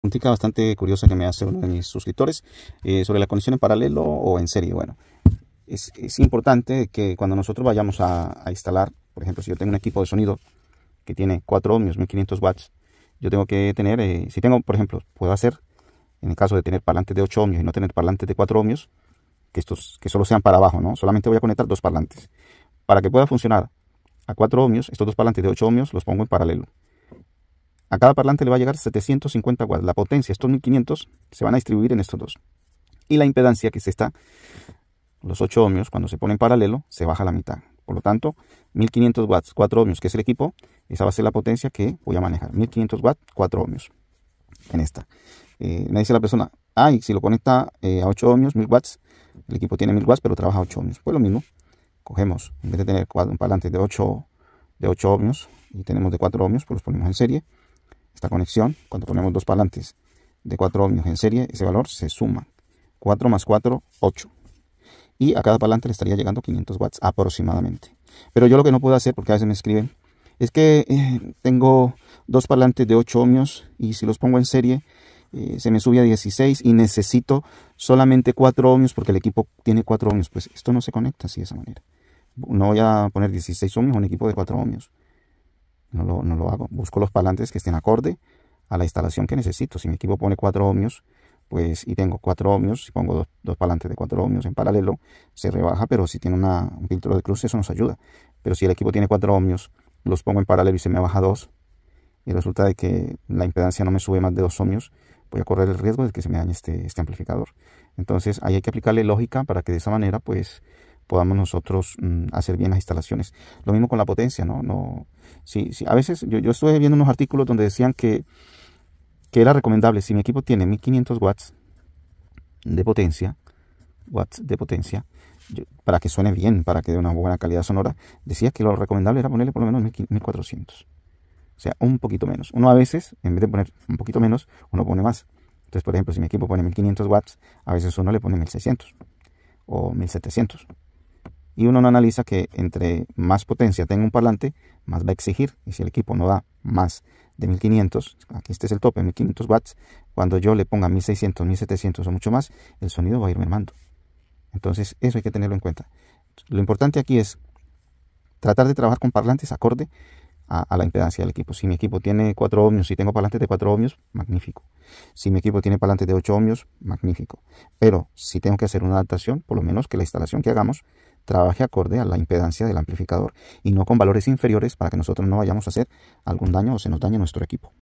preguntita bastante curiosa que me hace uno de mis suscriptores eh, sobre la conexión en paralelo o en serie. Bueno, es, importante que cuando nosotros vayamos a, instalar, por ejemplo, si yo tengo un equipo de sonido que tiene 4 ohmios, 1500 watts, yo tengo que tener, eh, si tengo, por ejemplo, puedo hacer, en el caso de tener parlantes de 8 ohmios y no tener parlantes de 4 ohmios, que estos que solo sean para abajo, ¿no? Solamente voy a conectar dos parlantes. Para que pueda funcionar a 4 ohmios, estos dos parlantes de 8 ohmios los pongo en paralelo. A cada parlante le va a llegar 750 watts. La potencia, estos 1500, se van a distribuir en estos dos. Y la impedancia, que se está, los 8 ohmios, cuando se pone paralelo, se baja a la mitad. Por lo tanto, 1500 watts, 4 ohmios, que es el equipo, esa va a ser la potencia que voy a manejar. 1500 watts, 4 ohmios en esta. Eh, me dice la persona, ay, si lo conecta eh, a 8 ohmios, 1000 watts, el equipo tiene 1000 watts, pero trabaja a 8 ohmios. Pues lo mismo, cogemos, en vez de tener un parlante de 8, de 8 ohmios y tenemos de 4 ohmios, pues los ponemos en serie esta conexión, cuando ponemos dos parlantes de 4 ohmios en serie, ese valor se suma. 4 más 4, 8. Y a cada parlante le estaría llegando 500 watts aproximadamente. Pero yo lo que no puedo hacer, porque a veces me escriben, es que eh, tengo dos parlantes de 8 ohmios y si los pongo en serie eh, se me sube a 16 y necesito solamente 4 ohmios porque el equipo tiene 4 ohmios. Pues esto no se conecta así de esa manera. No voy a poner 16 ohmios en un equipo de 4 ohmios. No lo, hago. Busco los palantes que estén acorde a la instalación que necesito. Si mi equipo pone 4 ohmios, pues y tengo 4 ohmios, si pongo dos, palantes de 4 ohmios en paralelo, se rebaja, pero si tiene un filtro de cruce, eso nos ayuda. Pero si el equipo tiene 4 ohmios, los pongo en paralelo y se me baja 2, y resulta de que la impedancia no me sube más de 2 ohmios, voy a correr el riesgo de que se me dañe este, este amplificador. Entonces ahí hay que aplicarle lógica para que de esa manera pues podamos nosotros mm, hacer bien las instalaciones. Lo mismo con la potencia, ¿no? no sí, sí. A veces yo, yo estuve viendo unos artículos donde decían que, que era recomendable, si mi equipo tiene 1500 watts de potencia, watts de potencia, para que suene bien, para que dé una buena calidad sonora, decía que lo recomendable era ponerle por lo menos 1400. O sea, un poquito menos. Uno a veces, en vez de poner un poquito menos, uno pone más. Entonces, por ejemplo, si mi equipo pone 1500 watts, a veces uno le pone 1600 o 1700 y uno no analiza que entre más potencia tenga un parlante, más va a exigir. Y si el equipo no da más de 1500, aquí este es el tope, 1500 watts, cuando yo le ponga 1600, 1700 o mucho más, el sonido va a ir mermando. Entonces, eso hay que tenerlo en cuenta. Lo importante aquí es tratar de trabajar con parlantes acorde a, a la impedancia del equipo. Si mi equipo tiene 4 ohmios, si tengo parlantes de 4 ohmios, magnífico. Si mi equipo tiene parlantes de 8 ohmios, magnífico. Pero si tengo que hacer una adaptación, por lo menos que la instalación que hagamos trabaje acorde a la impedancia del amplificador y no con valores inferiores para que nosotros no vayamos a hacer algún daño o se nos dañe nuestro equipo.